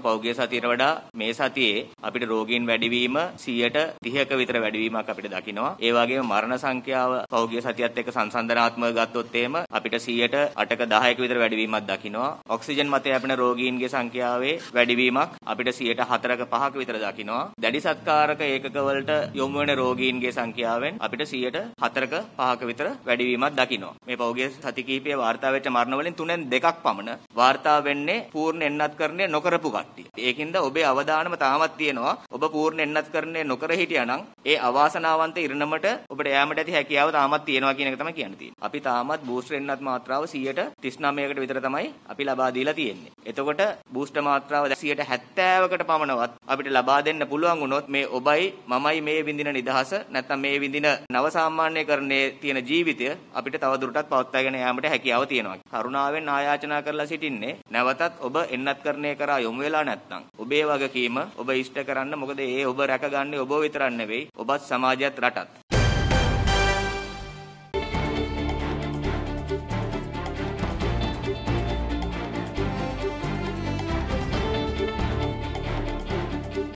පෞගිය සතියට වඩා මේ සතියේ අපිට රෝගීන් වැඩිවීම 130ක විතර වැඩිවීමක් අපිට දකිනවා. ඒ වගේම මරණ සංඛ්‍යාව පෞගිය සතියත් එක්ක සංසන්දනාත්මක ගත්තොත් එහෙම අපිට 108ක 10ක විතර වැඩිවීමක් දකිනවා. ඔක්සිජන් මතය අපින රෝගීන්ගේ සංඛ්‍යාවේ වැඩිවීමක් අපිට 104ක 5ක විතර දකිනවා. දැඩි සත්කාරක ඒකක වලට යොමු වෙන රෝගීන්ගේ සංඛ්‍යාවෙන් අපිට 104ක 5ක විතර වැඩිවීමක් දකිනවා. මේ පෞගිය සති කිහිපයේ වාර්තා වෙච්ච මරණ වලින් තුනෙන් දෙකක් පමණ වාර්තා වෙන්නේ පූර්ණ එන්නත්කරණය නොකරපු කට්ටිය. ඒකින්ද ඔබේ අවධානම තාමත් තියෙනවා. ඔබ පූර්ණ එන්නත්කරණය නොකර හිටියානම් ඒ අවාසනාවන්ත ඉරණමට ඔබට යාමට ඇති හැකියාව තාමත් තියෙනවා කියන එක තමයි කියන්න තියෙන්නේ. අපි තාමත් බූස්ටර් එන්නත් මාත්‍රාව 139කට විතර තමයි අපි ලබා දීලා තියෙන්නේ. එතකොට බූස්ටර් මාත්‍රාව 170කට පමණවත් අපිට ලබා දෙන්න පුළුවන් වුණොත් මේ ඔබයි මමයි මේ විඳින නිදහස නැත්නම් මේ විඳින නව සාමාන්‍යකරණයේ තියෙන ජීවිතය අපිට තවදුරටත් පවත්වාගෙන යාමට හැකියාව තියෙනවා. කරුණාවෙන් ආයාචනා කරලා සිටින්නේ නැවතත් ඔබ එන්නත්කරණය කරා යොමු වෙලා නැත්නම් ඔබේ වගකීම ඔබ ඉෂ්ට කරන්න මොකද ඒ ඔබ රැකගන්නේ ඔබ විතරක් නෙවෙයි ඔබත් සමාජයත් රටත්